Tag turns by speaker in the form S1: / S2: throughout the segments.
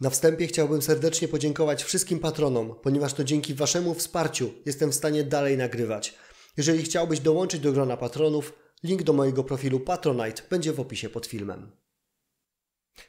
S1: Na wstępie chciałbym serdecznie podziękować wszystkim patronom, ponieważ to dzięki Waszemu wsparciu jestem w stanie dalej nagrywać. Jeżeli chciałbyś dołączyć do grona patronów, link do mojego profilu Patronite będzie w opisie pod filmem.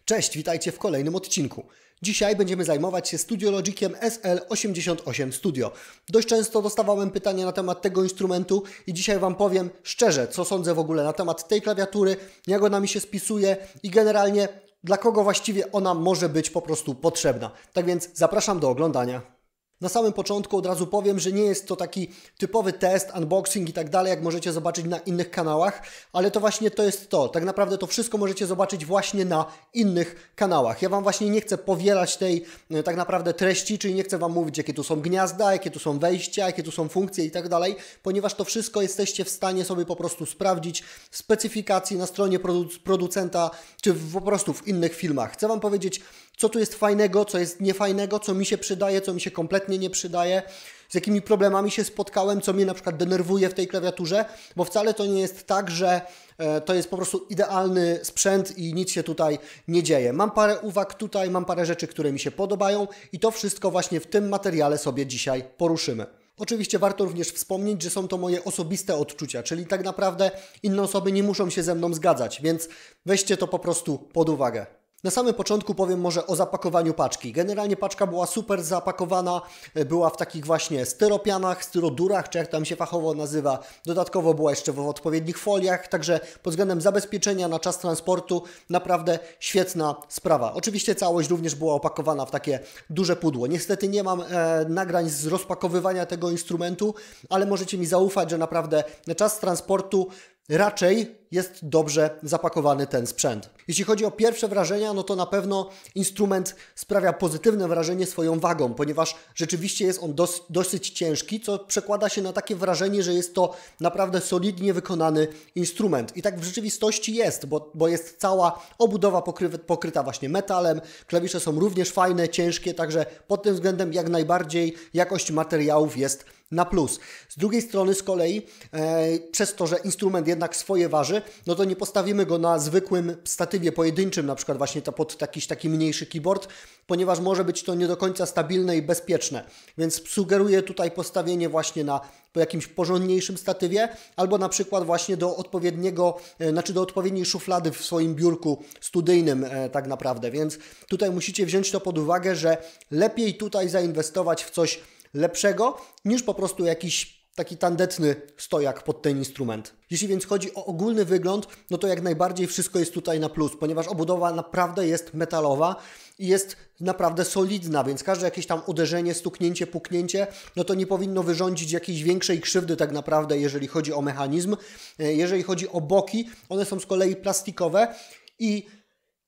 S1: Cześć, witajcie w kolejnym odcinku. Dzisiaj będziemy zajmować się Studiologikiem SL88 Studio. Dość często dostawałem pytania na temat tego instrumentu i dzisiaj Wam powiem szczerze, co sądzę w ogóle na temat tej klawiatury, jak ona mi się spisuje i generalnie dla kogo właściwie ona może być po prostu potrzebna. Tak więc zapraszam do oglądania. Na samym początku od razu powiem, że nie jest to taki typowy test, unboxing i tak dalej, jak możecie zobaczyć na innych kanałach, ale to właśnie to jest to. Tak naprawdę to wszystko możecie zobaczyć właśnie na innych kanałach. Ja Wam właśnie nie chcę powielać tej e, tak naprawdę treści, czyli nie chcę Wam mówić, jakie tu są gniazda, jakie tu są wejścia, jakie tu są funkcje i tak dalej, ponieważ to wszystko jesteście w stanie sobie po prostu sprawdzić w specyfikacji na stronie producenta, czy po prostu w innych filmach. Chcę Wam powiedzieć, co tu jest fajnego, co jest niefajnego, co mi się przydaje, co mi się kompletnie nie przydaje, z jakimi problemami się spotkałem, co mnie na przykład denerwuje w tej klawiaturze, bo wcale to nie jest tak, że e, to jest po prostu idealny sprzęt i nic się tutaj nie dzieje. Mam parę uwag tutaj, mam parę rzeczy, które mi się podobają i to wszystko właśnie w tym materiale sobie dzisiaj poruszymy. Oczywiście warto również wspomnieć, że są to moje osobiste odczucia, czyli tak naprawdę inne osoby nie muszą się ze mną zgadzać, więc weźcie to po prostu pod uwagę. Na samym początku powiem może o zapakowaniu paczki. Generalnie paczka była super zapakowana, e, była w takich właśnie styropianach, styrodurach, czy jak tam się fachowo nazywa. Dodatkowo była jeszcze w odpowiednich foliach, także pod względem zabezpieczenia na czas transportu naprawdę świetna sprawa. Oczywiście całość również była opakowana w takie duże pudło. Niestety nie mam e, nagrań z rozpakowywania tego instrumentu, ale możecie mi zaufać, że naprawdę na czas transportu raczej jest dobrze zapakowany ten sprzęt. Jeśli chodzi o pierwsze wrażenia, no to na pewno instrument sprawia pozytywne wrażenie swoją wagą, ponieważ rzeczywiście jest on dos dosyć ciężki, co przekłada się na takie wrażenie, że jest to naprawdę solidnie wykonany instrument. I tak w rzeczywistości jest, bo, bo jest cała obudowa pokry pokryta właśnie metalem, klawisze są również fajne, ciężkie, także pod tym względem jak najbardziej jakość materiałów jest na plus. Z drugiej strony z kolei, e, przez to, że instrument jednak swoje waży, no to nie postawimy go na zwykłym statywie pojedynczym, na przykład właśnie to pod jakiś taki mniejszy keyboard, ponieważ może być to nie do końca stabilne i bezpieczne. Więc sugeruję tutaj postawienie właśnie na jakimś porządniejszym statywie, albo na przykład właśnie do odpowiedniego, e, znaczy do odpowiedniej szuflady w swoim biurku studyjnym e, tak naprawdę. Więc tutaj musicie wziąć to pod uwagę, że lepiej tutaj zainwestować w coś lepszego niż po prostu jakiś taki tandetny stojak pod ten instrument. Jeśli więc chodzi o ogólny wygląd, no to jak najbardziej wszystko jest tutaj na plus, ponieważ obudowa naprawdę jest metalowa i jest naprawdę solidna, więc każde jakieś tam uderzenie, stuknięcie, puknięcie, no to nie powinno wyrządzić jakiejś większej krzywdy tak naprawdę, jeżeli chodzi o mechanizm. E, jeżeli chodzi o boki, one są z kolei plastikowe i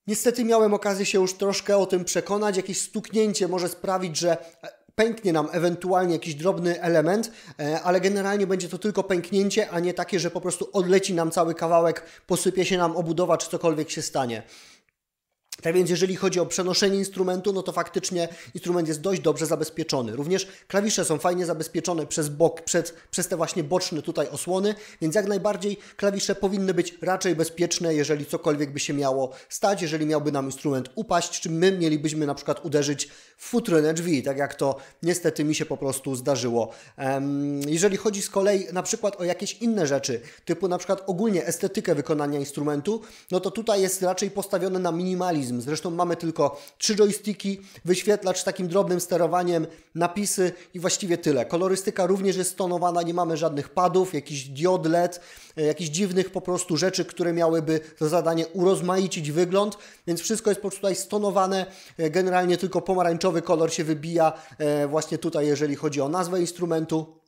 S1: Niestety miałem okazję się już troszkę o tym przekonać. Jakieś stuknięcie może sprawić, że pęknie nam ewentualnie jakiś drobny element, e, ale generalnie będzie to tylko pęknięcie, a nie takie, że po prostu odleci nam cały kawałek, posypie się nam obudowa czy cokolwiek się stanie. Tak więc jeżeli chodzi o przenoszenie instrumentu, no to faktycznie instrument jest dość dobrze zabezpieczony. Również klawisze są fajnie zabezpieczone przez bok, przed, przez te właśnie boczne tutaj osłony, więc jak najbardziej klawisze powinny być raczej bezpieczne, jeżeli cokolwiek by się miało stać, jeżeli miałby nam instrument upaść, czy my mielibyśmy na przykład uderzyć w futrynę drzwi, tak jak to niestety mi się po prostu zdarzyło. jeżeli chodzi z kolei na przykład o jakieś inne rzeczy, typu na przykład ogólnie estetykę wykonania instrumentu, no to tutaj jest raczej postawione na minimalizm minimalizm. Zresztą mamy tylko trzy joysticki, wyświetlacz z takim drobnym sterowaniem, napisy i właściwie tyle. Kolorystyka również jest stonowana nie mamy żadnych padów, jakichś diod LED, e, jakichś dziwnych po prostu rzeczy, które miałyby za zadanie urozmaicić wygląd, więc wszystko jest po prostu tutaj stonowane. E, generalnie tylko pomarańczowy kolor się wybija e, właśnie tutaj, jeżeli chodzi o nazwę instrumentu.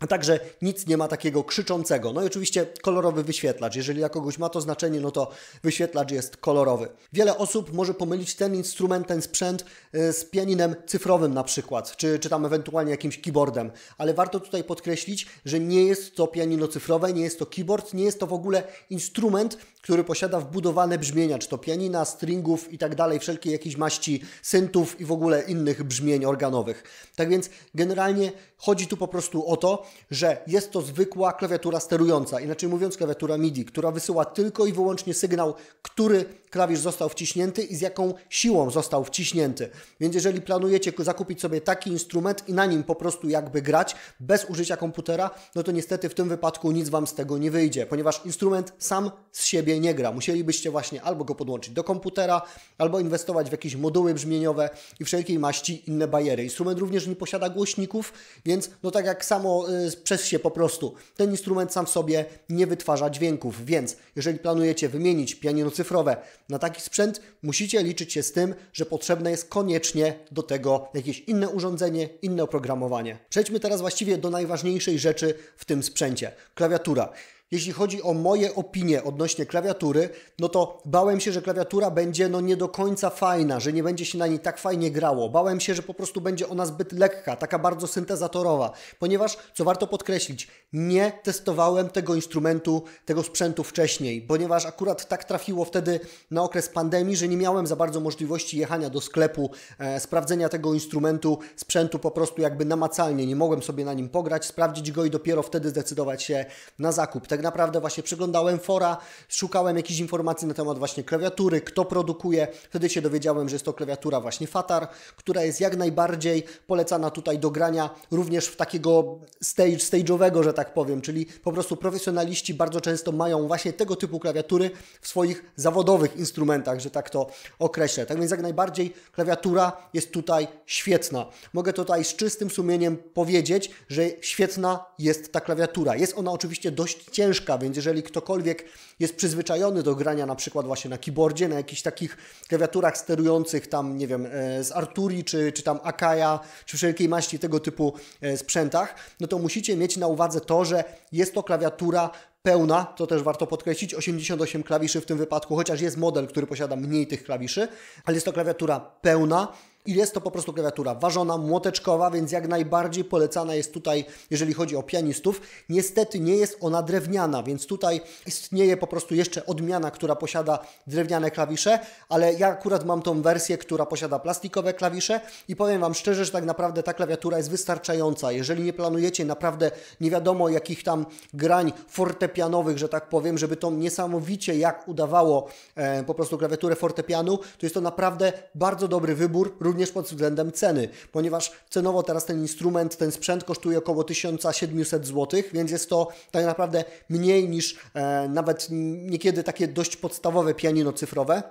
S1: A także nic nie ma takiego krzyczącego. No i oczywiście kolorowy wyświetlacz. Jeżeli dla kogoś ma to znaczenie, no to wyświetlacz jest kolorowy. Wiele osób może pomylić ten instrument, ten sprzęt y, z pianinem cyfrowym na przykład, czy, czy tam ewentualnie jakimś keyboardem. Ale warto tutaj podkreślić, że nie jest to pianino cyfrowe, nie jest to keyboard, nie jest to w ogóle instrument, który posiada wbudowane brzmienia, czy to pianina, stringów i tak dalej, wszelkie jakieś maści syntów i w ogóle innych brzmień organowych. Tak więc generalnie chodzi tu po prostu o to, że jest to zwykła klawiatura sterująca, inaczej mówiąc klawiatura MIDI, która wysyła tylko i wyłącznie sygnał, który klawisz został wciśnięty i z jaką siłą został wciśnięty. Więc jeżeli planujecie zakupić sobie taki instrument i na nim po prostu jakby grać bez użycia komputera, no to niestety w tym wypadku nic Wam z tego nie wyjdzie, ponieważ instrument sam z siebie nie gra. Musielibyście właśnie albo go podłączyć do komputera, albo inwestować w jakieś moduły brzmieniowe i wszelkiej maści inne bajery. Instrument również nie posiada głośników, więc no tak jak samo y, Y, przez się po prostu. Ten instrument sam w sobie nie wytwarza dźwięków, więc jeżeli planujecie wymienić pianino cyfrowe na taki sprzęt, musicie liczyć się z tym, że potrzebne jest koniecznie do tego jakieś inne urządzenie, inne oprogramowanie. Przejdźmy teraz właściwie do najważniejszej rzeczy w tym sprzęcie klawiatura. Jeśli chodzi o moje opinie odnośnie klawiatury, no to bałem się, że klawiatura będzie no nie do końca fajna, że nie będzie się na niej tak fajnie grało. Bałem się, że po prostu będzie ona zbyt lekka, taka bardzo syntezatorowa, ponieważ, co warto podkreślić, nie testowałem tego instrumentu, tego sprzętu wcześniej, ponieważ akurat tak trafiło wtedy na okres pandemii, że nie miałem za bardzo możliwości jechania do sklepu, e, sprawdzenia tego instrumentu, sprzętu po prostu jakby namacalnie. Nie mogłem sobie na nim pograć, sprawdzić go i dopiero wtedy zdecydować się na zakup tak naprawdę właśnie przeglądałem fora, szukałem jakichś informacji na temat właśnie klawiatury, kto produkuje. Wtedy się dowiedziałem, że jest to klawiatura właśnie Fatar, która jest jak najbardziej polecana tutaj do grania również w takiego stage, stage'owego, że tak powiem, czyli po prostu profesjonaliści bardzo często mają właśnie tego typu klawiatury w swoich zawodowych instrumentach, że tak to określę. Tak więc jak najbardziej klawiatura jest tutaj świetna. Mogę tutaj z czystym sumieniem powiedzieć, że świetna jest ta klawiatura. Jest ona oczywiście dość ciężka, ciężka, więc jeżeli ktokolwiek jest przyzwyczajony do grania na przykład właśnie na keyboardzie, na jakichś takich klawiaturach sterujących tam, nie wiem, e, z Arturi czy, czy tam Akaya, czy wszelkiej maści tego typu e, sprzętach, no to musicie mieć na uwadze to, że jest to klawiatura pełna, to też warto podkreślić, 88 klawiszy w tym wypadku, chociaż jest model, który posiada mniej tych klawiszy, ale jest to klawiatura pełna, i jest to po prostu klawiatura ważona, młoteczkowa, więc jak najbardziej polecana jest tutaj, jeżeli chodzi o pianistów. Niestety nie jest ona drewniana, więc tutaj istnieje po prostu jeszcze odmiana, która posiada drewniane klawisze, ale ja akurat mam tą wersję, która posiada plastikowe klawisze i powiem Wam szczerze, że tak naprawdę ta klawiatura jest wystarczająca. Jeżeli nie planujecie naprawdę nie wiadomo jakich tam grań fortepianowych, że tak powiem, żeby to niesamowicie jak udawało e, po prostu klawiaturę fortepianu, to jest to naprawdę bardzo dobry wybór również pod względem ceny, ponieważ cenowo teraz ten instrument, ten sprzęt kosztuje około 1700 zł, więc jest to tak naprawdę mniej niż e, nawet niekiedy takie dość podstawowe pianino cyfrowe.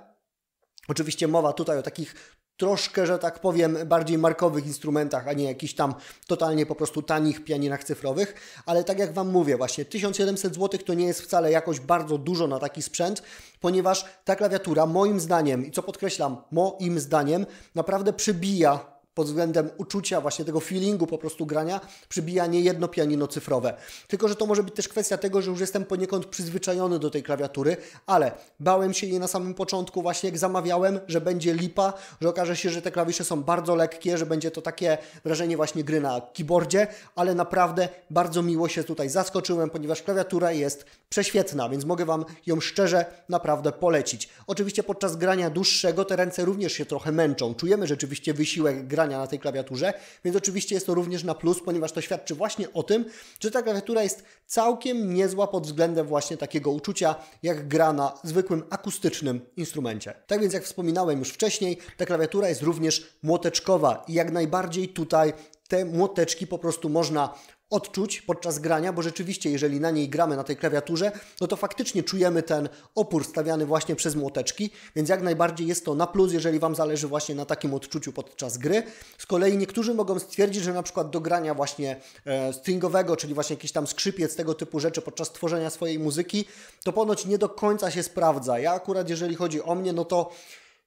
S1: Oczywiście mowa tutaj o takich troszkę, że tak powiem, bardziej markowych instrumentach, a nie jakichś tam totalnie po prostu tanich pianinach cyfrowych, ale tak jak Wam mówię, właśnie 1700 zł to nie jest wcale jakoś bardzo dużo na taki sprzęt, ponieważ ta klawiatura moim zdaniem, i co podkreślam, moim zdaniem, naprawdę przybija pod względem uczucia, właśnie tego feelingu po prostu grania, przybija nie jedno pianino cyfrowe. Tylko, że to może być też kwestia tego, że już jestem poniekąd przyzwyczajony do tej klawiatury, ale bałem się jej na samym początku, właśnie jak zamawiałem, że będzie lipa, że okaże się, że te klawisze są bardzo lekkie, że będzie to takie wrażenie właśnie gry na keyboardzie, ale naprawdę bardzo miło się tutaj zaskoczyłem, ponieważ klawiatura jest prześwietna, więc mogę Wam ją szczerze naprawdę polecić. Oczywiście podczas grania dłuższego te ręce również się trochę męczą. Czujemy rzeczywiście wysiłek grania grania na tej klawiaturze, więc oczywiście jest to również na plus, ponieważ to świadczy właśnie o tym, że ta klawiatura jest całkiem niezła pod względem właśnie takiego uczucia, jak gra na zwykłym akustycznym instrumencie. Tak więc jak wspominałem już wcześniej, ta klawiatura jest również młoteczkowa i jak najbardziej tutaj te młoteczki po prostu można odczuć podczas grania, bo rzeczywiście, jeżeli na niej gramy na tej klawiaturze, no to faktycznie czujemy ten opór stawiany właśnie przez młoteczki, więc jak najbardziej jest to na plus, jeżeli Wam zależy właśnie na takim odczuciu podczas gry. Z kolei niektórzy mogą stwierdzić, że na przykład do grania właśnie e, stringowego, czyli właśnie jakiś tam skrzypiec, tego typu rzeczy podczas tworzenia swojej muzyki, to ponoć nie do końca się sprawdza. Ja akurat, jeżeli chodzi o mnie, no to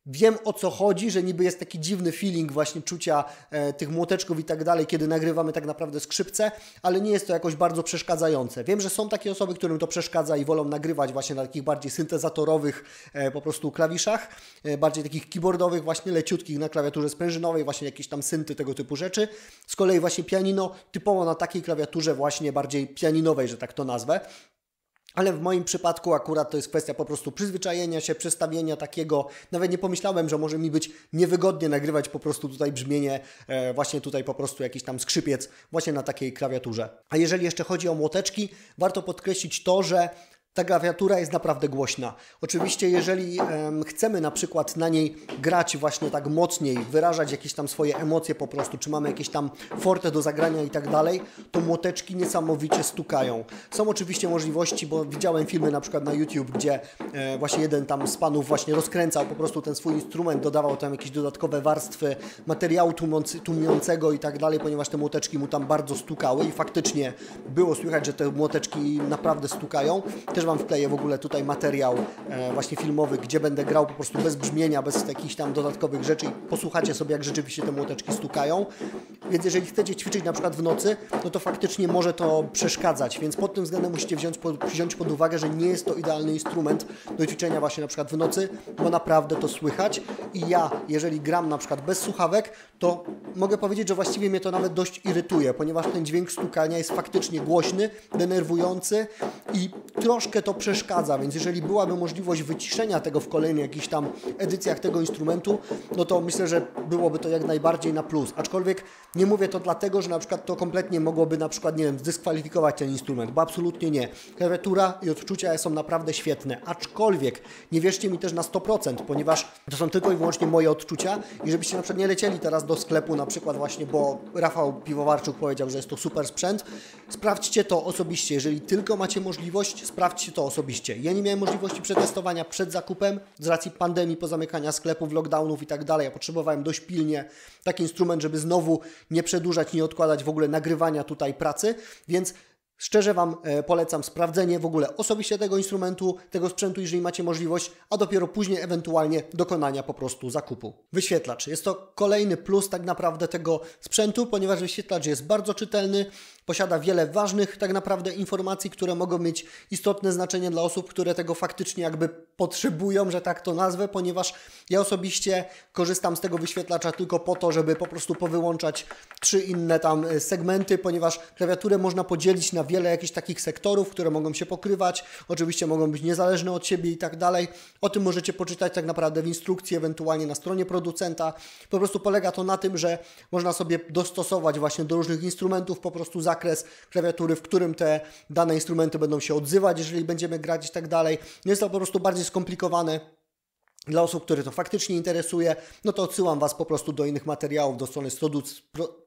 S1: Wiem o co chodzi, że niby jest taki dziwny feeling właśnie czucia e, tych młoteczków i tak dalej, kiedy nagrywamy tak naprawdę skrzypce, ale nie jest to jakoś bardzo przeszkadzające. Wiem, że są takie osoby, którym to przeszkadza i wolą nagrywać właśnie na takich bardziej syntezatorowych e, po prostu klawiszach, e, bardziej takich keyboardowych, właśnie leciutkich na klawiaturze sprężynowej, właśnie jakieś tam synty, tego typu rzeczy. Z kolei właśnie pianino typowo na takiej klawiaturze właśnie bardziej pianinowej, że tak to nazwę. Ale w moim przypadku akurat to jest kwestia po prostu przyzwyczajenia się, przestawienia takiego. Nawet nie pomyślałem, że może mi być niewygodnie nagrywać po prostu tutaj brzmienie, e, właśnie tutaj po prostu jakiś tam skrzypiec, właśnie na takiej klawiaturze. A jeżeli jeszcze chodzi o młoteczki, warto podkreślić to, że ta klawiatura jest naprawdę głośna. Oczywiście, jeżeli chcemy na przykład na niej grać właśnie tak mocniej, wyrażać jakieś tam swoje emocje po prostu, czy mamy jakieś tam forte do zagrania i tak dalej, to młoteczki niesamowicie stukają. Są oczywiście możliwości, bo widziałem filmy na przykład na YouTube, gdzie e, właśnie jeden tam z panów właśnie rozkręcał po prostu ten swój instrument, dodawał tam jakieś dodatkowe warstwy materiału tłumiącego i tak dalej, ponieważ te młoteczki mu tam bardzo stukały i faktycznie było słychać, że te młoteczki naprawdę stukają. Też też Wam wkleję w ogóle tutaj materiał e, właśnie filmowy, gdzie będę grał po prostu bez brzmienia, bez jakichś tam dodatkowych rzeczy i posłuchacie sobie, jak rzeczywiście te młoteczki stukają. Więc jeżeli chcecie ćwiczyć na przykład w nocy, no to faktycznie może to przeszkadzać, więc pod tym względem musicie wziąć pod, wziąć pod uwagę, że nie jest to idealny instrument do ćwiczenia właśnie na przykład w nocy, bo naprawdę to słychać i ja, jeżeli gram na przykład bez słuchawek, to mogę powiedzieć, że właściwie mnie to nawet dość irytuje, ponieważ ten dźwięk stukania jest faktycznie głośny, denerwujący i troszkę to przeszkadza, więc jeżeli byłaby możliwość wyciszenia tego w kolejnych jakichś tam edycjach tego instrumentu, no to myślę, że byłoby to jak najbardziej na plus. Aczkolwiek nie mówię to dlatego, że na przykład to kompletnie mogłoby na przykład, nie wiem, zdyskwalifikować ten instrument, bo absolutnie nie. Klawiatura i odczucia są naprawdę świetne, aczkolwiek nie wierzcie mi też na 100%, ponieważ to są tylko i wyłącznie moje odczucia i żebyście na przykład nie lecieli teraz do sklepu na przykład właśnie, bo Rafał Piwowarczuk powiedział, że jest to super sprzęt, sprawdźcie to osobiście, jeżeli tylko macie możliwość, sprawdźcie się to osobiście. Ja nie miałem możliwości przetestowania przed zakupem z racji pandemii, pozamykania sklepów, lockdownów i tak dalej. Ja potrzebowałem dość pilnie taki instrument, żeby znowu nie przedłużać, nie odkładać w ogóle nagrywania tutaj pracy, więc Szczerze Wam e, polecam sprawdzenie w ogóle osobiście tego instrumentu, tego sprzętu, jeżeli macie możliwość, a dopiero później ewentualnie dokonania po prostu zakupu. Wyświetlacz. Jest to kolejny plus tak naprawdę tego sprzętu, ponieważ wyświetlacz jest bardzo czytelny, Posiada wiele ważnych tak naprawdę informacji, które mogą mieć istotne znaczenie dla osób, które tego faktycznie jakby potrzebują, że tak to nazwę, ponieważ ja osobiście korzystam z tego wyświetlacza tylko po to, żeby po prostu powyłączać trzy inne tam e, segmenty, ponieważ klawiaturę można podzielić na wiele jakichś takich sektorów, które mogą się pokrywać, oczywiście mogą być niezależne od siebie i tak dalej. O tym możecie poczytać tak naprawdę w instrukcji, ewentualnie na stronie producenta. Po prostu polega to na tym, że można sobie dostosować właśnie do różnych instrumentów po prostu zakres klawiatury, w którym te dane instrumenty będą się odzywać, jeżeli będziemy grać i tak dalej. Jest to po prostu bardziej skomplikowane. Dla osób, które to faktycznie interesuje, no to odsyłam Was po prostu do innych materiałów, do strony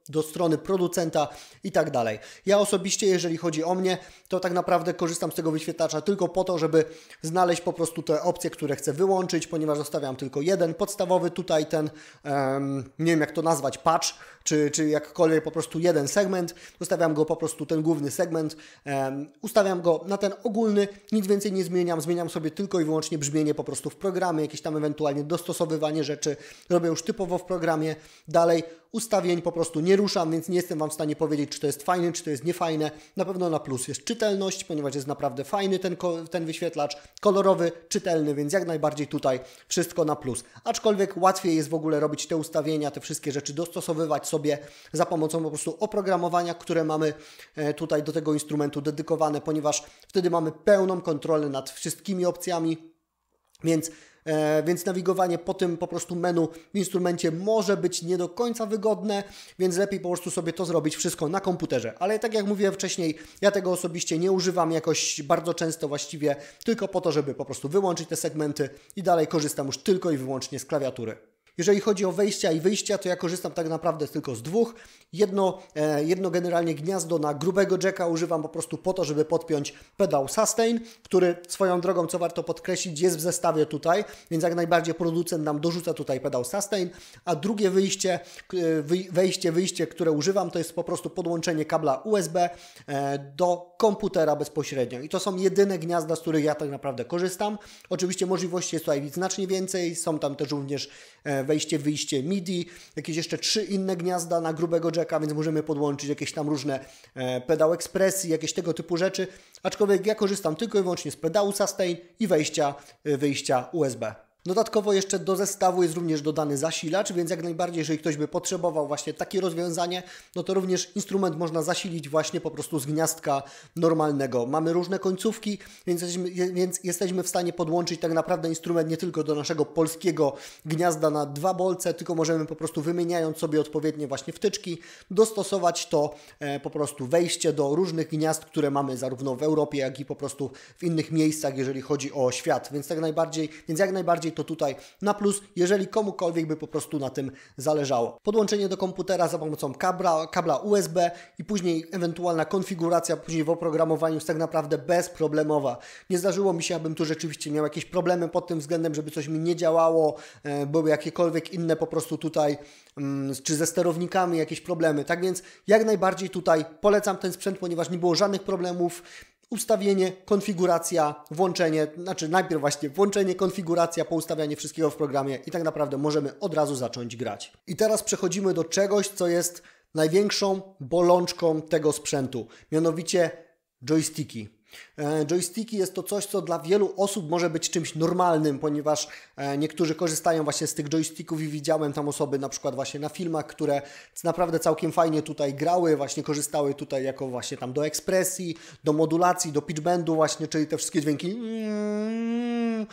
S1: do strony producenta i tak dalej. Ja osobiście, jeżeli chodzi o mnie, to tak naprawdę korzystam z tego wyświetlacza tylko po to, żeby znaleźć po prostu te opcje, które chcę wyłączyć, ponieważ zostawiam tylko jeden podstawowy, tutaj ten, um, nie wiem jak to nazwać, patch, czy, czy jakkolwiek po prostu jeden segment, zostawiam go po prostu ten główny segment, um, ustawiam go na ten ogólny, nic więcej nie zmieniam, zmieniam sobie tylko i wyłącznie brzmienie po prostu w programie, jakieś tam ewentualnie dostosowywanie rzeczy, robię już typowo w programie, dalej ustawień po prostu nie ruszam, więc nie jestem Wam w stanie powiedzieć, czy to jest fajne, czy to jest niefajne. Na pewno na plus jest czytelność, ponieważ jest naprawdę fajny ten, ten wyświetlacz, kolorowy, czytelny, więc jak najbardziej tutaj wszystko na plus. Aczkolwiek łatwiej jest w ogóle robić te ustawienia, te wszystkie rzeczy, dostosowywać sobie za pomocą po prostu oprogramowania, które mamy e, tutaj do tego instrumentu dedykowane, ponieważ wtedy mamy pełną kontrolę nad wszystkimi opcjami, więc E, więc nawigowanie po tym po prostu menu w instrumencie może być nie do końca wygodne, więc lepiej po prostu sobie to zrobić wszystko na komputerze. Ale tak jak mówiłem wcześniej, ja tego osobiście nie używam jakoś bardzo często właściwie, tylko po to, żeby po prostu wyłączyć te segmenty i dalej korzystam już tylko i wyłącznie z klawiatury. Jeżeli chodzi o wejścia i wyjścia, to ja korzystam tak naprawdę tylko z dwóch. Jedno, e, jedno generalnie gniazdo na grubego jacka używam po prostu po to, żeby podpiąć pedał sustain, który swoją drogą, co warto podkreślić, jest w zestawie tutaj, więc jak najbardziej producent nam dorzuca tutaj pedał sustain, a drugie wyjście, wejście, wyjście, które używam, to jest po prostu podłączenie kabla USB e, do komputera bezpośrednio. I to są jedyne gniazda, z których ja tak naprawdę korzystam. Oczywiście możliwości jest tutaj znacznie więcej, są tam też również e, wejście, wyjście MIDI, jakieś jeszcze trzy inne gniazda na grubego jacka, więc możemy podłączyć jakieś tam różne e, pedał ekspresji, jakieś tego typu rzeczy. Aczkolwiek ja korzystam tylko i wyłącznie z pedału sustain i wejścia, e, wyjścia USB. Dodatkowo jeszcze do zestawu jest również dodany zasilacz, więc jak najbardziej, jeżeli ktoś by potrzebował właśnie takie rozwiązanie, no to również instrument można zasilić właśnie po prostu z gniazdka normalnego. Mamy różne końcówki, więc jesteśmy, więc jesteśmy w stanie podłączyć tak naprawdę instrument nie tylko do naszego polskiego gniazda na dwa bolce, tylko możemy po prostu wymieniając sobie odpowiednie właśnie wtyczki, dostosować to e, po prostu wejście do różnych gniazd, które mamy zarówno w Europie, jak i po prostu w innych miejscach, jeżeli chodzi o świat. Więc tak najbardziej, więc jak najbardziej to tutaj na plus, jeżeli komukolwiek by po prostu na tym zależało. Podłączenie do komputera za pomocą kabla, kabla USB i później ewentualna konfiguracja później w oprogramowaniu jest tak naprawdę bezproblemowa. Nie zdarzyło mi się, abym tu rzeczywiście miał jakieś problemy pod tym względem, żeby coś mi nie działało, e, były jakiekolwiek inne po prostu tutaj, mm, czy ze sterownikami jakieś problemy. Tak więc jak najbardziej tutaj polecam ten sprzęt, ponieważ nie było żadnych problemów ustawienie, konfiguracja, włączenie, znaczy najpierw właśnie włączenie, konfiguracja, poustawianie wszystkiego w programie i tak naprawdę możemy od razu zacząć grać. I teraz przechodzimy do czegoś, co jest największą bolączką tego sprzętu, mianowicie joysticki. E, joysticki jest to coś, co dla wielu osób może być czymś normalnym, ponieważ e, niektórzy korzystają właśnie z tych joysticków i widziałem tam osoby na przykład właśnie na filmach, które naprawdę całkiem fajnie tutaj grały, właśnie korzystały tutaj jako właśnie tam do ekspresji, do modulacji, do pitchbendu właśnie, czyli te wszystkie dźwięki mm,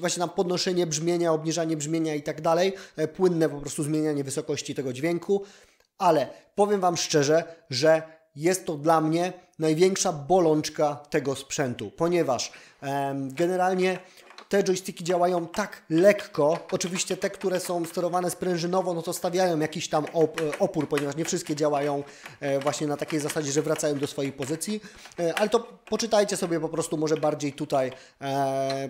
S1: właśnie tam podnoszenie brzmienia, obniżanie brzmienia i tak dalej, e, płynne po prostu zmienianie wysokości tego dźwięku, ale powiem Wam szczerze, że jest to dla mnie największa bolączka tego sprzętu, ponieważ generalnie te joysticki działają tak lekko. Oczywiście te, które są sterowane sprężynowo, no to stawiają jakiś tam op e, opór, ponieważ nie wszystkie działają e, właśnie na takiej zasadzie, że wracają do swojej pozycji. E, ale to poczytajcie sobie po prostu może bardziej tutaj,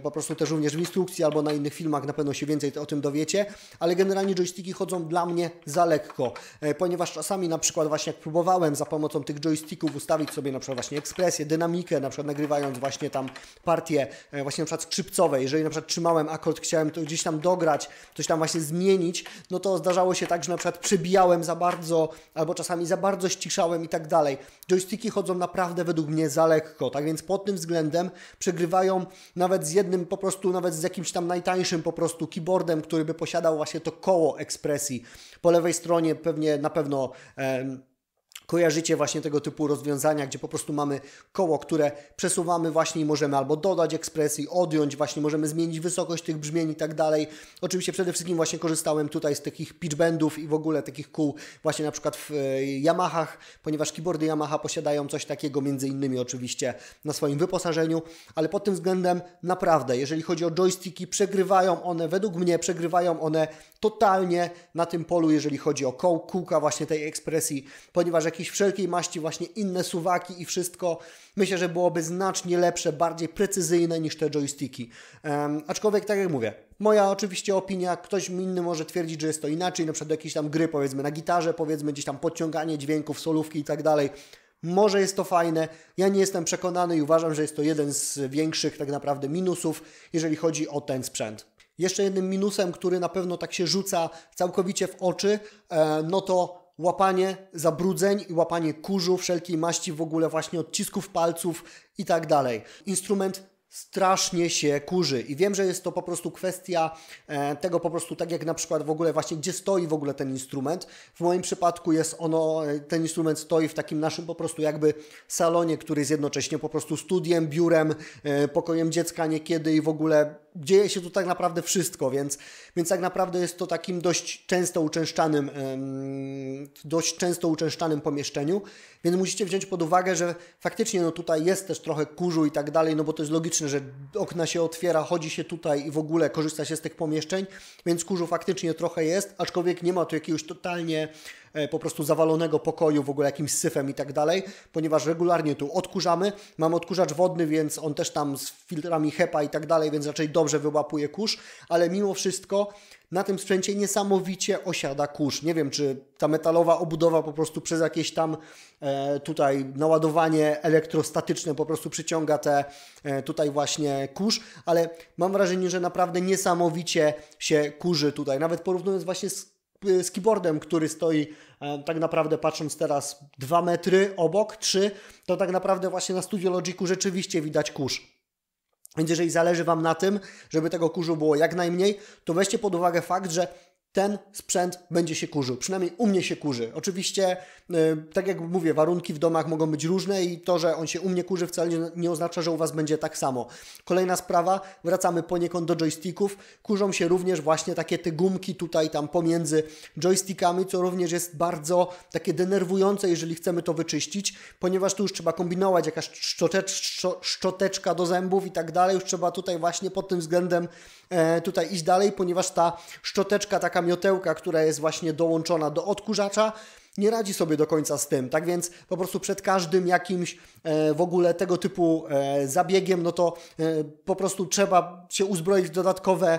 S1: po prostu też również w instrukcji albo na innych filmach na pewno się więcej o tym dowiecie. Ale generalnie joysticki chodzą dla mnie za lekko, ponieważ czasami na przykład właśnie jak próbowałem za pomocą tych joysticków ustawić sobie na przykład właśnie ekspresję, dynamikę, na przykład nagrywając właśnie tam partię właśnie na przykład skrzypcowej, jeżeli na przykład trzymałem akord, chciałem to gdzieś tam dograć, coś tam właśnie zmienić, no to zdarzało się tak, że na przykład przebijałem za bardzo, albo czasami za bardzo ściszałem i tak dalej. Joysticki chodzą naprawdę według mnie za lekko, tak więc pod tym względem przegrywają nawet z jednym po prostu, nawet z jakimś tam najtańszym po prostu keyboardem, który by posiadał właśnie to koło ekspresji. Po lewej stronie pewnie na pewno... Em, kojarzycie właśnie tego typu rozwiązania, gdzie po prostu mamy koło, które przesuwamy właśnie i możemy albo dodać ekspresji, odjąć, właśnie możemy zmienić wysokość tych brzmień i tak dalej. Oczywiście przede wszystkim właśnie korzystałem tutaj z takich pitch bendów i w ogóle takich kół właśnie na przykład w e, Yamahach, ponieważ keyboardy Yamaha posiadają coś takiego między innymi oczywiście na swoim wyposażeniu, ale pod tym względem naprawdę, jeżeli chodzi o joysticki, przegrywają one, według mnie przegrywają one totalnie na tym polu, jeżeli chodzi o koł, kółka właśnie tej ekspresji, ponieważ jak jakieś wszelkiej maści właśnie inne suwaki i wszystko, myślę, że byłoby znacznie lepsze, bardziej precyzyjne niż te joysticki. Um, aczkolwiek, tak jak mówię, moja oczywiście opinia, ktoś inny może twierdzić, że jest to inaczej, na przykład jakieś tam gry, powiedzmy na gitarze, powiedzmy gdzieś tam podciąganie dźwięków, solówki i tak dalej. Może jest to fajne, ja nie jestem przekonany i uważam, że jest to jeden z większych tak naprawdę minusów, jeżeli chodzi o ten sprzęt. Jeszcze jednym minusem, który na pewno tak się rzuca całkowicie w oczy, e, no to łapanie zabrudzeń i łapanie kurzu wszelkiej maści, w ogóle właśnie odcisków palców i tak dalej. Instrument strasznie się kurzy i wiem, że jest to po prostu kwestia e, tego po prostu tak jak na przykład w ogóle właśnie gdzie stoi w ogóle ten instrument. W moim przypadku jest ono, e, ten instrument stoi w takim naszym po prostu jakby salonie, który jest jednocześnie po prostu studiem, biurem, e, pokojem dziecka niekiedy i w ogóle dzieje się tu tak naprawdę wszystko, więc, więc tak naprawdę jest to takim dość często uczęszczanym, dość często uczęszczanym pomieszczeniu, więc musicie wziąć pod uwagę, że faktycznie no tutaj jest też trochę kurzu i tak dalej, no bo to jest logiczne, że okna się otwiera, chodzi się tutaj i w ogóle korzysta się z tych pomieszczeń, więc kurzu faktycznie trochę jest, aczkolwiek nie ma tu jakiegoś totalnie E, po prostu zawalonego pokoju w ogóle jakimś syfem i tak dalej, ponieważ regularnie tu odkurzamy. mam odkurzacz wodny, więc on też tam z filtrami HEPA i tak dalej, więc raczej dobrze wyłapuje kurz, ale mimo wszystko na tym sprzęcie niesamowicie osiada kurz. Nie wiem, czy ta metalowa obudowa po prostu przez jakieś tam e, tutaj naładowanie elektrostatyczne po prostu przyciąga te e, tutaj właśnie kurz, ale mam wrażenie, że naprawdę niesamowicie się kurzy tutaj. Nawet porównując właśnie z E, z keyboardem, który stoi e, tak naprawdę patrząc teraz dwa metry obok, trzy, to tak naprawdę właśnie na Studio Logicu rzeczywiście widać kurz. Więc jeżeli zależy Wam na tym, żeby tego kurzu było jak najmniej, to weźcie pod uwagę fakt, że ten sprzęt będzie się kurzył. Przynajmniej u mnie się kurzy. Oczywiście, y, tak jak mówię, warunki w domach mogą być różne i to, że on się u mnie kurzy, wcale nie oznacza, że u Was będzie tak samo. Kolejna sprawa, wracamy poniekąd do joysticków. Kurzą się również właśnie takie te gumki tutaj, tam pomiędzy joystickami, co również jest bardzo takie denerwujące, jeżeli chcemy to wyczyścić, ponieważ tu już trzeba kombinować, jakaś szczotecz, szczoteczka do zębów i tak dalej. Już trzeba tutaj właśnie pod tym względem e, tutaj iść dalej, ponieważ ta szczoteczka taka taka miotełka, która jest właśnie dołączona do odkurzacza, nie radzi sobie do końca z tym. Tak więc po prostu przed każdym jakimś e, w ogóle tego typu e, zabiegiem, no to e, po prostu trzeba się uzbroić w dodatkowe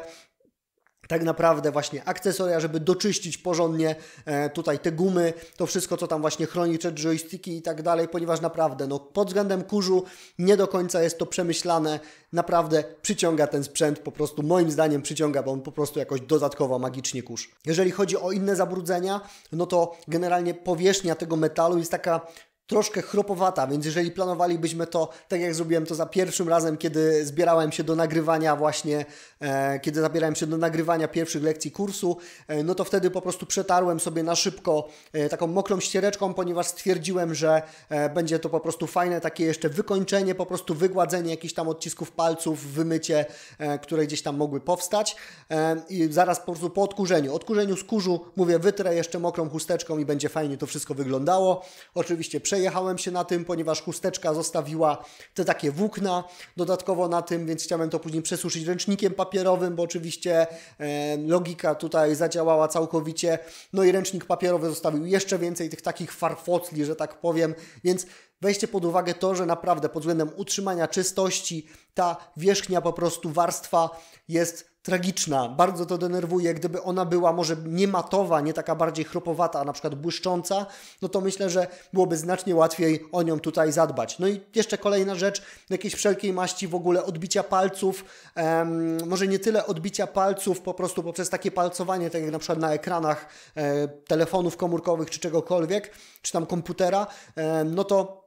S1: tak naprawdę właśnie akcesoria, żeby doczyścić porządnie e, tutaj te gumy, to wszystko, co tam właśnie chroni, czy joysticki i tak dalej, ponieważ naprawdę, no pod względem kurzu nie do końca jest to przemyślane, naprawdę przyciąga ten sprzęt, po prostu moim zdaniem przyciąga, bo on po prostu jakoś dodatkowo magicznie kurz. Jeżeli chodzi o inne zabrudzenia, no to generalnie powierzchnia tego metalu jest taka troszkę chropowata, więc jeżeli planowalibyśmy to, tak jak zrobiłem to za pierwszym razem, kiedy zbierałem się do nagrywania właśnie, e, kiedy zabierałem się do nagrywania pierwszych lekcji kursu, e, no to wtedy po prostu przetarłem sobie na szybko e, taką mokrą ściereczką, ponieważ stwierdziłem, że e, będzie to po prostu fajne takie jeszcze wykończenie, po prostu wygładzenie jakichś tam odcisków palców, wymycie, e, które gdzieś tam mogły powstać e, i zaraz po prostu po odkurzeniu, odkurzeniu skórzu mówię wytrę jeszcze mokrą chusteczką i będzie fajnie to wszystko wyglądało. Oczywiście przejdę przejechałem się na tym, ponieważ chusteczka zostawiła te takie włókna dodatkowo na tym, więc chciałem to później przesuszyć ręcznikiem papierowym, bo oczywiście e, logika tutaj zadziałała całkowicie. No i ręcznik papierowy zostawił jeszcze więcej tych takich farfotli, że tak powiem, więc Weźcie pod uwagę to, że naprawdę pod względem utrzymania czystości ta wierzchnia po prostu warstwa jest tragiczna, bardzo to denerwuje. Gdyby ona była może nie matowa, nie taka bardziej chropowata, a na przykład błyszcząca, no to myślę, że byłoby znacznie łatwiej o nią tutaj zadbać. No i jeszcze kolejna rzecz, jakieś wszelkiej maści w ogóle odbicia palców, em, może nie tyle odbicia palców po prostu poprzez takie palcowanie, tak jak na przykład na ekranach e, telefonów komórkowych czy czegokolwiek, czy tam komputera, e, no to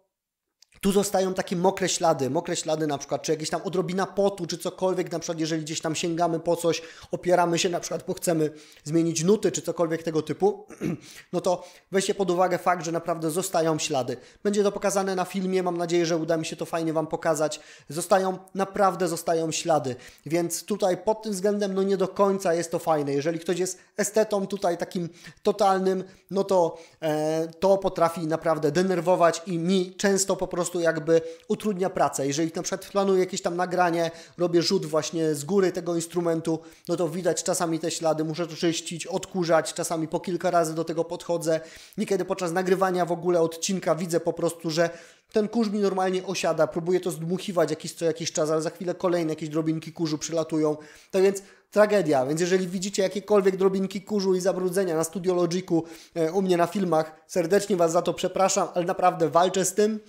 S1: tu zostają takie mokre ślady, mokre ślady na przykład, czy jakieś tam odrobina potu, czy cokolwiek, na przykład jeżeli gdzieś tam sięgamy po coś, opieramy się na przykład, bo chcemy zmienić nuty, czy cokolwiek tego typu, no to weźcie pod uwagę fakt, że naprawdę zostają ślady. Będzie to pokazane na filmie, mam nadzieję, że uda mi się to fajnie Wam pokazać. Zostają, naprawdę zostają ślady, więc tutaj pod tym względem no nie do końca jest to fajne. Jeżeli ktoś jest estetą tutaj takim totalnym, no to e, to potrafi naprawdę denerwować i mi często po prostu prostu jakby utrudnia pracę. Jeżeli na przykład planuję jakieś tam nagranie, robię rzut właśnie z góry tego instrumentu, no to widać czasami te ślady, muszę to czyścić, odkurzać, czasami po kilka razy do tego podchodzę. Niekiedy podczas nagrywania w ogóle odcinka widzę po prostu, że ten kurz mi normalnie osiada, próbuję to zdmuchiwać jakiś, co jakiś czas, ale za chwilę kolejne jakieś drobinki kurzu przylatują. Tak więc tragedia. Więc jeżeli widzicie jakiekolwiek drobinki kurzu i zabrudzenia na Studio Logicu e, u mnie na filmach, serdecznie Was za to przepraszam, ale naprawdę walczę z tym.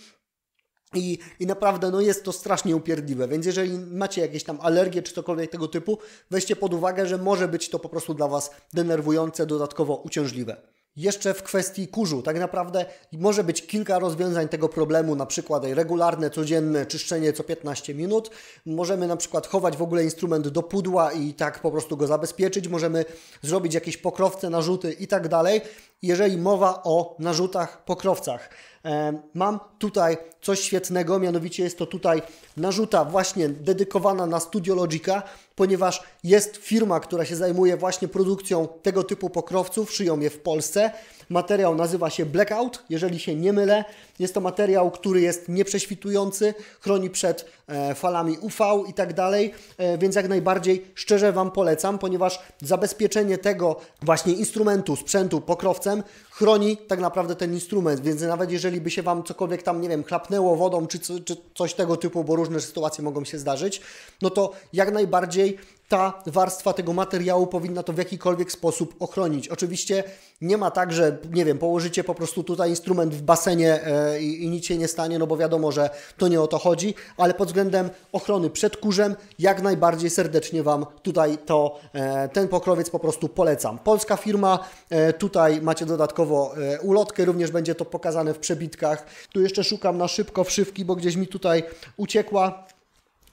S1: I, I naprawdę no jest to strasznie upierdliwe, więc jeżeli macie jakieś tam alergie czy cokolwiek tego typu, weźcie pod uwagę, że może być to po prostu dla Was denerwujące, dodatkowo uciążliwe. Jeszcze w kwestii kurzu, tak naprawdę może być kilka rozwiązań tego problemu, na przykład regularne, codzienne czyszczenie co 15 minut. Możemy na przykład chować w ogóle instrument do pudła i tak po prostu go zabezpieczyć. Możemy zrobić jakieś pokrowce, narzuty i tak dalej jeżeli mowa o narzutach pokrowcach. E, mam tutaj coś świetnego, mianowicie jest to tutaj narzuta właśnie dedykowana na Studio Logica, ponieważ jest firma, która się zajmuje właśnie produkcją tego typu pokrowców, szyją je w Polsce. Materiał nazywa się Blackout, jeżeli się nie mylę. Jest to materiał, który jest nieprześwitujący, chroni przed e, falami UV i tak dalej, e, więc jak najbardziej szczerze Wam polecam, ponieważ zabezpieczenie tego właśnie instrumentu, sprzętu pokrowcem chroni tak naprawdę ten instrument, więc nawet jeżeli by się Wam cokolwiek tam, nie wiem, chlapnęło wodą czy, co, czy coś tego typu, bo różne sytuacje mogą się zdarzyć, no to jak najbardziej ta warstwa tego materiału powinna to w jakikolwiek sposób ochronić. Oczywiście nie ma tak, że nie wiem, położycie po prostu tutaj instrument w basenie e, i, i nic się nie stanie, no bo wiadomo, że to nie o to chodzi, ale pod względem ochrony przed kurzem jak najbardziej serdecznie Wam tutaj to e, ten pokrowiec po prostu polecam. Polska firma, e, tutaj macie dodatkowo dodatkowo e, ulotkę, również będzie to pokazane w przebitkach. Tu jeszcze szukam na szybko wszywki, bo gdzieś mi tutaj uciekła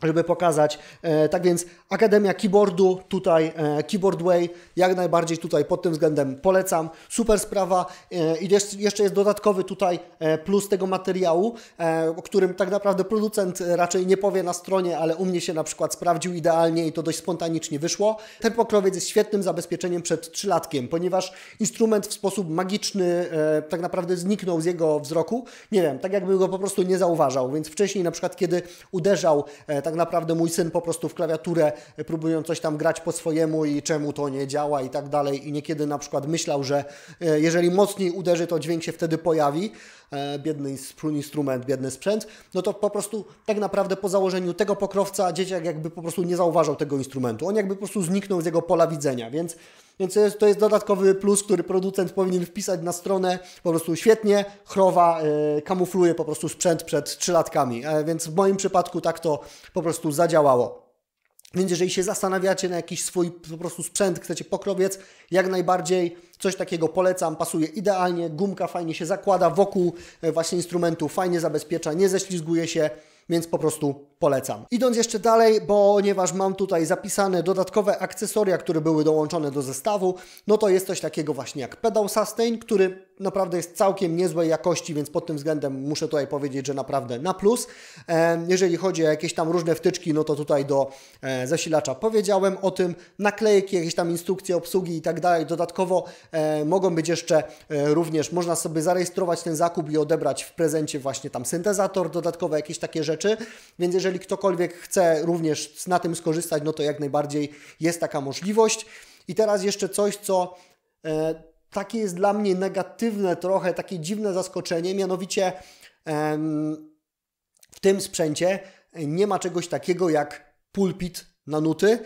S1: żeby pokazać. E, tak więc Akademia Keyboardu, tutaj e, Keyboardway, jak najbardziej tutaj pod tym względem polecam. Super sprawa e, i jeszcze jest dodatkowy tutaj plus tego materiału, o którym tak naprawdę producent raczej nie powie na stronie, ale u mnie się na przykład sprawdził idealnie i to dość spontanicznie wyszło. Ten pokrowiec jest świetnym zabezpieczeniem przed trzylatkiem, ponieważ instrument w sposób magiczny tak naprawdę zniknął z jego wzroku. Nie wiem, tak jakby go po prostu nie zauważał, więc wcześniej na przykład kiedy uderzał tak tak naprawdę mój syn po prostu w klawiaturę y, próbują coś tam grać po swojemu i czemu to nie działa i tak dalej. I niekiedy na przykład myślał, że y, jeżeli mocniej uderzy, to dźwięk się wtedy pojawi. E, biedny instrument, biedny sprzęt, no to po prostu tak naprawdę po założeniu tego pokrowca dzieciak jakby po prostu nie zauważał tego instrumentu. On jakby po prostu zniknął z jego pola widzenia, więc, więc to jest dodatkowy plus, który producent powinien wpisać na stronę. Po prostu świetnie, chrowa e, kamufluje po prostu sprzęt przed trzylatkami, e, więc w moim przypadku tak to po prostu zadziałało. Więc jeżeli się zastanawiacie na jakiś swój po prostu sprzęt, chcecie pokrowiec, jak najbardziej coś takiego polecam, pasuje idealnie, gumka fajnie się zakłada wokół e, właśnie instrumentu, fajnie zabezpiecza, nie ześlizguje się, więc po prostu polecam. Idąc jeszcze dalej, ponieważ mam tutaj zapisane dodatkowe akcesoria, które były dołączone do zestawu, no to jest coś takiego właśnie jak pedał sustain, który naprawdę jest całkiem niezłej jakości, więc pod tym względem muszę tutaj powiedzieć, że naprawdę na plus. E, jeżeli chodzi o jakieś tam różne wtyczki, no to tutaj do e, zasilacza powiedziałem o tym, naklejki, jakieś tam instrukcje obsługi i tak dalej. Dodatkowo e, mogą być jeszcze również, można sobie zarejestrować ten zakup i odebrać w prezencie właśnie tam syntezator, dodatkowe jakieś takie rzeczy, więc jeżeli jeżeli ktokolwiek chce również na tym skorzystać, no to jak najbardziej jest taka możliwość. I teraz jeszcze coś, co e, takie jest dla mnie negatywne, trochę takie dziwne zaskoczenie, mianowicie e, w tym sprzęcie nie ma czegoś takiego jak pulpit na nuty.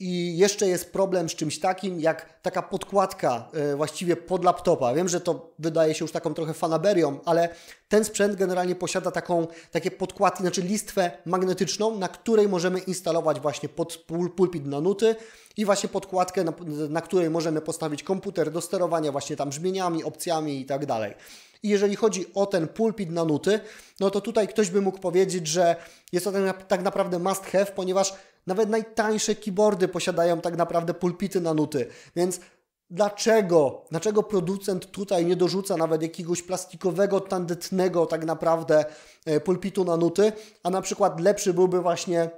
S1: I jeszcze jest problem z czymś takim, jak taka podkładka e, właściwie pod laptopa. Wiem, że to wydaje się już taką trochę fanaberią, ale ten sprzęt generalnie posiada taką, takie podkładki, znaczy listwę magnetyczną, na której możemy instalować właśnie pod pulpit na nuty i właśnie podkładkę, na, na której możemy postawić komputer do sterowania właśnie tam brzmieniami, opcjami i tak dalej. I jeżeli chodzi o ten pulpit na nuty, no to tutaj ktoś by mógł powiedzieć, że jest to tak, tak naprawdę must have, ponieważ nawet najtańsze keyboardy posiadają tak naprawdę pulpity na nuty, więc Dlaczego? Dlaczego producent tutaj nie dorzuca nawet jakiegoś plastikowego, tandetnego tak naprawdę e, pulpitu na nuty, a na przykład lepszy byłby właśnie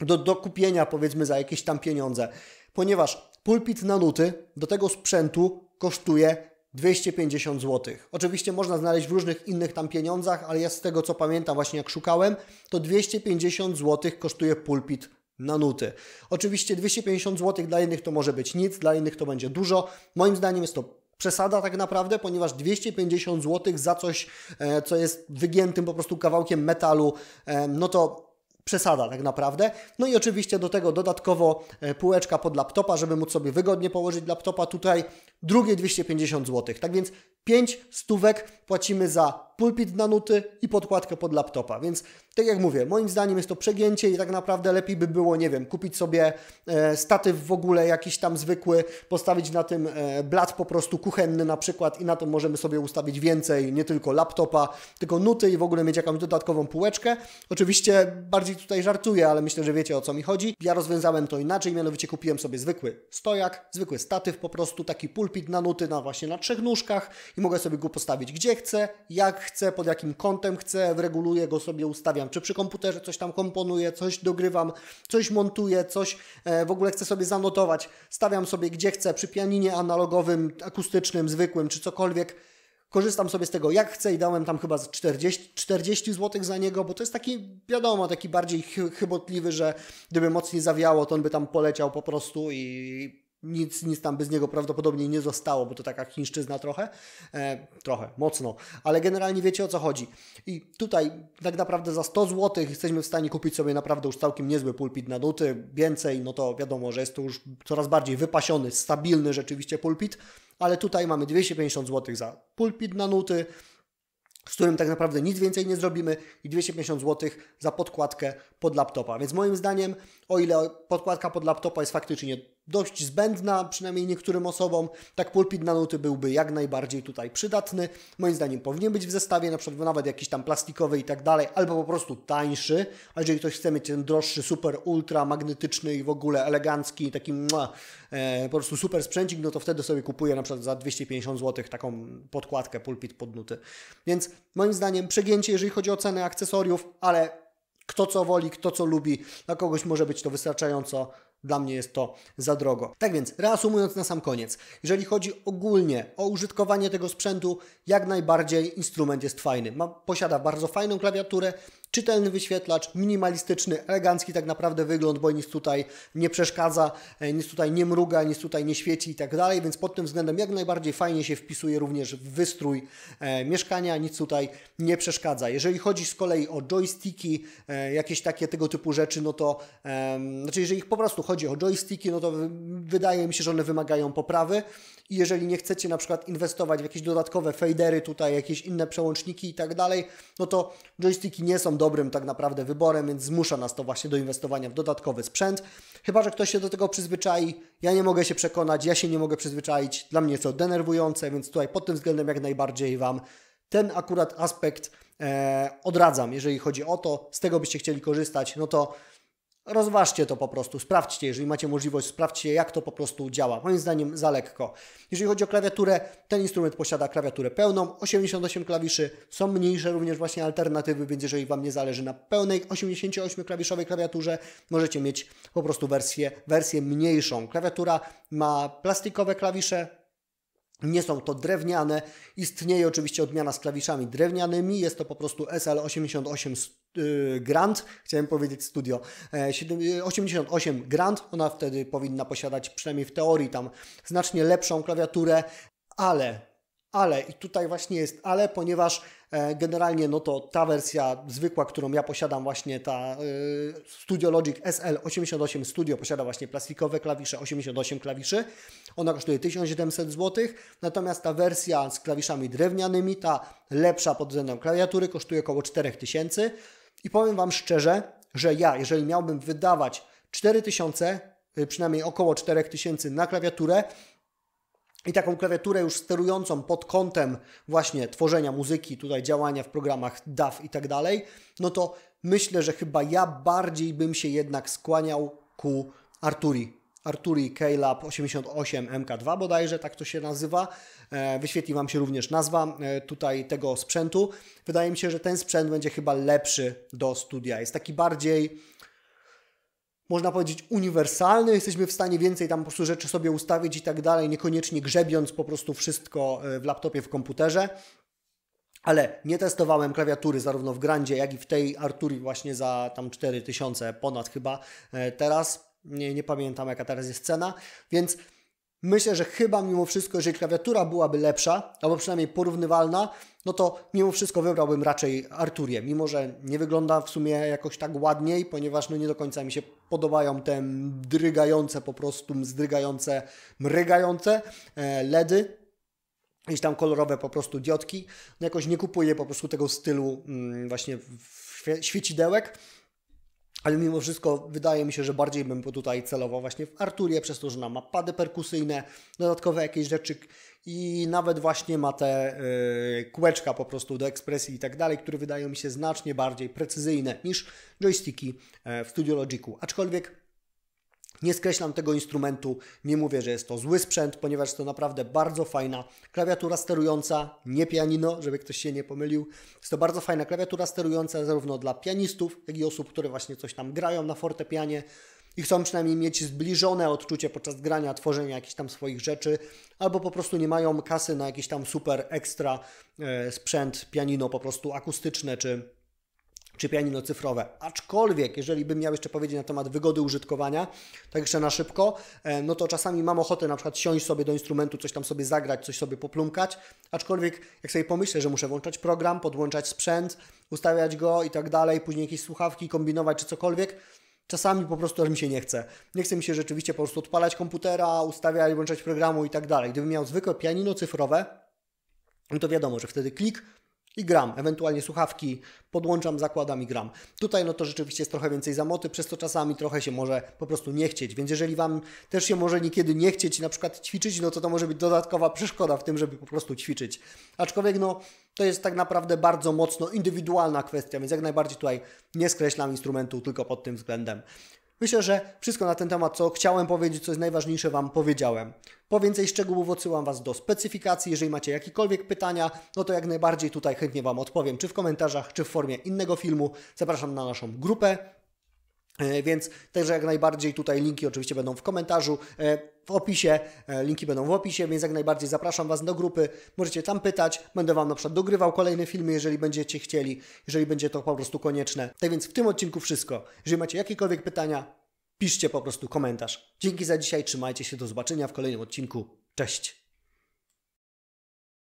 S1: do, do kupienia powiedzmy za jakieś tam pieniądze? Ponieważ pulpit na nuty do tego sprzętu kosztuje 250 zł. Oczywiście można znaleźć w różnych innych tam pieniądzach, ale ja z tego co pamiętam właśnie jak szukałem, to 250 zł kosztuje pulpit na nuty. Oczywiście 250 zł dla innych to może być nic, dla innych to będzie dużo. Moim zdaniem jest to przesada tak naprawdę, ponieważ 250 zł za coś, e, co jest wygiętym po prostu kawałkiem metalu, e, no to przesada tak naprawdę. No i oczywiście do tego dodatkowo e, półeczka pod laptopa, żeby móc sobie wygodnie położyć laptopa. Tutaj drugie 250 zł. Tak więc 5 stówek płacimy za pulpit na nuty i podkładkę pod laptopa. Więc tak jak mówię, moim zdaniem jest to przegięcie i tak naprawdę lepiej by było, nie wiem, kupić sobie e, statyw w ogóle jakiś tam zwykły, postawić na tym e, blat po prostu kuchenny na przykład i na to możemy sobie ustawić więcej, nie tylko laptopa, tylko nuty i w ogóle mieć jakąś dodatkową półeczkę. Oczywiście bardziej tutaj żartuję, ale myślę, że wiecie o co mi chodzi. Ja rozwiązałem to inaczej, mianowicie kupiłem sobie zwykły stojak, zwykły statyw po prostu, taki pulpit na nuty na właśnie na trzech nóżkach i mogę sobie go postawić gdzie chcę, jak chcę, pod jakim kątem chcę, reguluję go sobie, ustawiam, czy przy komputerze coś tam komponuję, coś dogrywam, coś montuję, coś e, w ogóle chcę sobie zanotować, stawiam sobie gdzie chcę, przy pianinie analogowym, akustycznym, zwykłym, czy cokolwiek korzystam sobie z tego jak chcę i dałem tam chyba 40, 40 zł za niego, bo to jest taki, wiadomo, taki bardziej chybotliwy, że gdyby mocniej zawiało, to on by tam poleciał po prostu i nic, nic tam bez niego prawdopodobnie nie zostało, bo to taka chińszczyzna trochę, e, trochę, mocno, ale generalnie wiecie o co chodzi. I tutaj tak naprawdę za 100 zł jesteśmy w stanie kupić sobie naprawdę już całkiem niezły pulpit na nuty, więcej, no to wiadomo, że jest to już coraz bardziej wypasiony, stabilny rzeczywiście pulpit, ale tutaj mamy 250 zł za pulpit na nuty, z którym tak naprawdę nic więcej nie zrobimy i 250 zł za podkładkę pod laptopa. Więc moim zdaniem, o ile podkładka pod laptopa jest faktycznie dość zbędna, przynajmniej niektórym osobom. Tak pulpit na nuty byłby jak najbardziej tutaj przydatny. Moim zdaniem powinien być w zestawie, na przykład nawet jakiś tam plastikowy i tak dalej, albo po prostu tańszy. A jeżeli ktoś chce mieć ten droższy, super, ultra magnetyczny i w ogóle elegancki, taki mua, e, po prostu super sprzęcik, no to wtedy sobie kupuje na przykład za 250 zł taką podkładkę pulpit pod nuty. Więc moim zdaniem przegięcie, jeżeli chodzi o cenę akcesoriów, ale kto co woli, kto co lubi, dla kogoś może być to wystarczająco dla mnie jest to za drogo. Tak więc, reasumując na sam koniec, jeżeli chodzi ogólnie o użytkowanie tego sprzętu, jak najbardziej instrument jest fajny. Ma, posiada bardzo fajną klawiaturę, Czytelny wyświetlacz, minimalistyczny, elegancki tak naprawdę wygląd, bo nic tutaj nie przeszkadza, e, nic tutaj nie mruga, nic tutaj nie świeci i tak dalej, więc pod tym względem jak najbardziej fajnie się wpisuje również w wystrój e, mieszkania, nic tutaj nie przeszkadza. Jeżeli chodzi z kolei o joysticki, e, jakieś takie tego typu rzeczy, no to e, znaczy jeżeli po prostu chodzi o joysticki, no to wydaje mi się, że one wymagają poprawy. I jeżeli nie chcecie na przykład inwestować w jakieś dodatkowe fadery, tutaj jakieś inne przełączniki i tak dalej, no to joysticki nie są dobrym tak naprawdę wyborem, więc zmusza nas to właśnie do inwestowania w dodatkowy sprzęt. Chyba, że ktoś się do tego przyzwyczai, ja nie mogę się przekonać, ja się nie mogę przyzwyczaić, dla mnie jest to denerwujące, więc tutaj pod tym względem jak najbardziej Wam ten akurat aspekt e, odradzam, jeżeli chodzi o to, z tego byście chcieli korzystać, no to Rozważcie to po prostu, sprawdźcie, jeżeli macie możliwość, sprawdźcie jak to po prostu działa. Moim zdaniem za lekko. Jeżeli chodzi o klawiaturę, ten instrument posiada klawiaturę pełną, 88 klawiszy, są mniejsze również właśnie alternatywy, więc jeżeli Wam nie zależy na pełnej 88-klawiszowej klawiaturze, możecie mieć po prostu wersję, wersję mniejszą. Klawiatura ma plastikowe klawisze, nie są to drewniane. Istnieje oczywiście odmiana z klawiszami drewnianymi. Jest to po prostu SL88 y, Grand, chciałem powiedzieć studio, 88 e, y, Grand. Ona wtedy powinna posiadać przynajmniej w teorii tam znacznie lepszą klawiaturę, ale ale, i tutaj właśnie jest ale, ponieważ E, generalnie no to ta wersja zwykła, którą ja posiadam właśnie ta e, Studio Logic SL88 Studio posiada właśnie plastikowe klawisze, 88 klawiszy. Ona kosztuje 1700 zł, natomiast ta wersja z klawiszami drewnianymi, ta lepsza pod względem klawiatury kosztuje około 4000 i powiem Wam szczerze, że ja, jeżeli miałbym wydawać 4000, y, przynajmniej około 4000 na klawiaturę, i taką klawiaturę już sterującą pod kątem właśnie tworzenia muzyki, tutaj działania w programach DAW i tak dalej, no to myślę, że chyba ja bardziej bym się jednak skłaniał ku Arturi. Arturi K-Lab 88 MK2 bodajże, tak to się nazywa. E, wyświetli Wam się również nazwa e, tutaj tego sprzętu. Wydaje mi się, że ten sprzęt będzie chyba lepszy do studia. Jest taki bardziej można powiedzieć, uniwersalny. Jesteśmy w stanie więcej tam po prostu rzeczy sobie ustawić i tak dalej, niekoniecznie grzebiąc po prostu wszystko e, w laptopie, w komputerze. Ale nie testowałem klawiatury zarówno w Grandzie, jak i w tej Arturii właśnie za tam 4000 ponad chyba e, teraz. Nie, nie pamiętam jaka teraz jest cena, więc Myślę, że chyba mimo wszystko, jeżeli klawiatura byłaby lepsza, albo przynajmniej porównywalna, no to mimo wszystko wybrałbym raczej Arturię, mimo że nie wygląda w sumie jakoś tak ładniej, ponieważ no nie do końca mi się podobają te drygające, po prostu zdrygające, mrygające e, LEDy, jakieś tam kolorowe po prostu diodki. No jakoś nie kupuję po prostu tego stylu mm, właśnie świecidełek, ale mimo wszystko wydaje mi się, że bardziej bym tutaj celował właśnie w Arturię, przez to, że ona ma pady perkusyjne, dodatkowe jakieś rzeczy i nawet właśnie ma te yy, kółeczka po prostu do ekspresji i tak dalej, które wydają mi się znacznie bardziej precyzyjne niż joysticki e, w Studio Logicu. Aczkolwiek nie skreślam tego instrumentu, nie mówię, że jest to zły sprzęt, ponieważ to naprawdę bardzo fajna klawiatura sterująca, nie pianino, żeby ktoś się nie pomylił. Jest to bardzo fajna klawiatura sterująca zarówno dla pianistów, jak i osób, które właśnie coś tam grają na fortepianie i chcą przynajmniej mieć zbliżone odczucie podczas grania, tworzenia jakichś tam swoich rzeczy, albo po prostu nie mają kasy na jakiś tam super ekstra e, sprzęt, pianino po prostu akustyczne czy czy pianino cyfrowe. Aczkolwiek, jeżeli bym miał jeszcze powiedzieć na temat wygody użytkowania, tak jeszcze na szybko, e, no to czasami mam ochotę na przykład siąść sobie do instrumentu, coś tam sobie zagrać, coś sobie poplumkać, aczkolwiek jak sobie pomyślę, że muszę włączać program, podłączać sprzęt, ustawiać go i tak dalej, później jakieś słuchawki, kombinować czy cokolwiek, Czasami po prostu aż mi się nie chce. Nie chce mi się rzeczywiście po prostu odpalać komputera, ustawiać, włączać programu i tak dalej. Gdybym miał zwykłe pianino cyfrowe, no to wiadomo, że wtedy klik, i gram. Ewentualnie słuchawki podłączam, zakładam i gram. Tutaj no to rzeczywiście jest trochę więcej zamoty, przez to czasami trochę się może po prostu nie chcieć. Więc jeżeli Wam też się może niekiedy nie chcieć na przykład ćwiczyć, no to to może być dodatkowa przeszkoda w tym, żeby po prostu ćwiczyć. Aczkolwiek no to jest tak naprawdę bardzo mocno indywidualna kwestia, więc jak najbardziej tutaj nie skreślam instrumentu tylko pod tym względem. Myślę, że wszystko na ten temat, co chciałem powiedzieć, co jest najważniejsze, Wam powiedziałem. Po więcej szczegółów odsyłam Was do specyfikacji. Jeżeli macie jakiekolwiek pytania, no to jak najbardziej tutaj chętnie Wam odpowiem, czy w komentarzach, czy w formie innego filmu. Zapraszam na naszą grupę E, więc także jak najbardziej tutaj linki oczywiście będą w komentarzu, e, w opisie, e, linki będą w opisie, więc jak najbardziej zapraszam Was do grupy, możecie tam pytać, będę Wam na przykład dogrywał kolejne filmy, jeżeli będziecie chcieli, jeżeli będzie to po prostu konieczne. Tak więc w tym odcinku wszystko. Jeżeli macie jakiekolwiek pytania, piszcie po prostu komentarz. Dzięki za dzisiaj, trzymajcie się, do zobaczenia w kolejnym odcinku. Cześć!